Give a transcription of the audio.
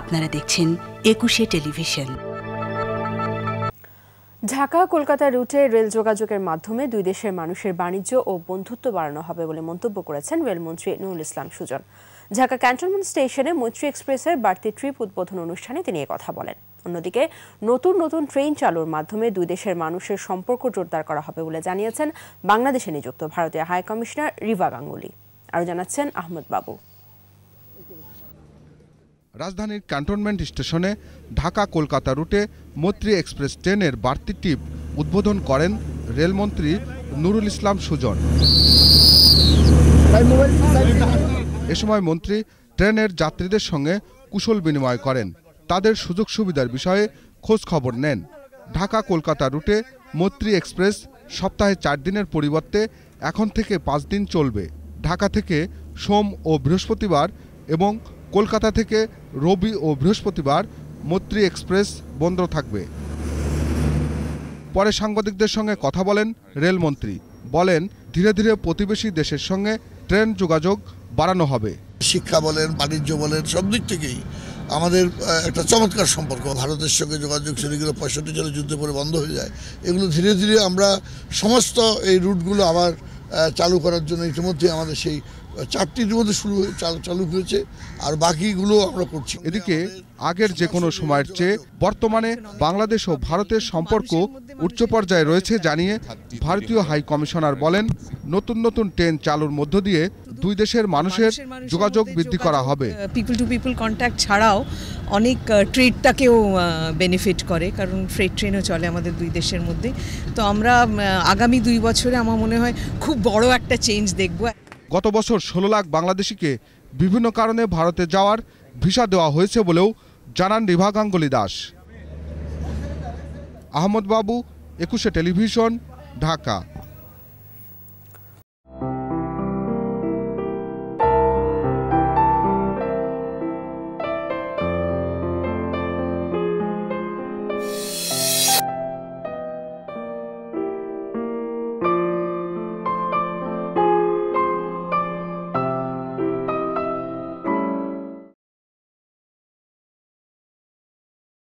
আপনারা দেখছেন একুশে টেলিভিশন ঢাকা কলকাতা রুটে রেল যোগাযোগের মাধ্যমে দুই দেশের মানুষের বাণিজ্য ও বন্ধুত্ব বাড়ানো হবে বলে মন্তব্য করেছেন রেলমন্ত্রী নুরুল ইসলাম সুজন ঢাকা ক্যান্টনমেন্ট স্টেশনে মৈত্রী এক্সপ্রেসের বাড়তি ট্রিপ উদ্বোধন অনুষ্ঠানে তিনি কথা বলেন অন্যদিকে নতুন নতুন ট্রেন চালুর মাধ্যমে দুই দেশের মানুষের সম্পর্ক জোরদার করা হবে বলে জানিয়েছেন বাংলাদেশে নিযুক্ত ভারতীয় হাইকমিশনার রিভা গাঙ্গুলি আরও জানাচ্ছেন আহমদ বাবু রাজধানীর ক্যান্টনমেন্ট স্টেশনে ঢাকা কলকাতা রুটে মৈত্রী এক্সপ্রেস ট্রেনের বাড়তি টিপ উদ্বোধন করেন রেলমন্ত্রী নুরুল ইসলাম সুজন এ সময় মন্ত্রী ট্রেনের যাত্রীদের সঙ্গে কুশল বিনিময় করেন তাদের সুযোগ সুবিধার বিষয়ে খোঁজ খবর নেন ঢাকা কলকাতা রুটে মৈত্রী এক্সপ্রেস সপ্তাহে চার দিনের পরিবর্তে এখন থেকে পাঁচ দিন চলবে ঢাকা থেকে সোম ও বৃহস্পতিবার এবং কলকাতা থেকে রবি ও বৃহস্পতিবার মৈত্রী এক্সপ্রেস বন্ধ থাকবে পরে সাংবাদিকদের সঙ্গে কথা বলেন রেলমন্ত্রী বলেন ধীরে ধীরে প্রতিবেশী দেশের সঙ্গে ট্রেন যোগাযোগ বাড়ানো হবে শিক্ষা বলেন বাণিজ্য বলেন সব দিক থেকেই আমাদের একটা চমৎকার সম্পর্ক ভারতের সঙ্গে যোগাযোগ সেগুলো পঁয়ষট্টি সালে যুদ্ধ পরে বন্ধ হয়ে যায় এগুলো ধীরে ধীরে আমরা সমস্ত এই রুটগুলো আবার চালু করার জন্য ইতিমধ্যে আমাদের সেই চারটি ইতিমধ্যে শুরু চালু হয়েছে আর বাকিগুলো আমরা করছি এদিকে আগের যে কোনো সময়ের চেয়ে বর্তমানে বাংলাদেশ ও ভারতের সম্পর্ক উচ্চ পর্যায়ে রয়েছে জানিয়ে ভারতীয় হাই কমিশনার বলেন নতুন নতুন ট্রেন চালুর মধ্য দিয়ে দুই দেশের মানুষের যোগাযোগ বৃদ্ধি করা হবে পিপল টু পিপল কন্ট্যাক্ট ছাড়াও অনেক ট্রেডটাকেও বেনিফিট করে কারণ ফ্রেড ট্রেনও চলে আমাদের দুই দেশের মধ্যে তো আমরা আগামী দুই বছরে আমার মনে হয় খুব বড় একটা চেঞ্জ দেখব গত বছর ষোলো লাখ বাংলাদেশিকে বিভিন্ন কারণে ভারতে যাওয়ার ভিসা দেওয়া হয়েছে বলেও জানান রিভা গাঙ্গুলি দাস আহমদ বাবু একুশে টেলিভিশন ঢাকা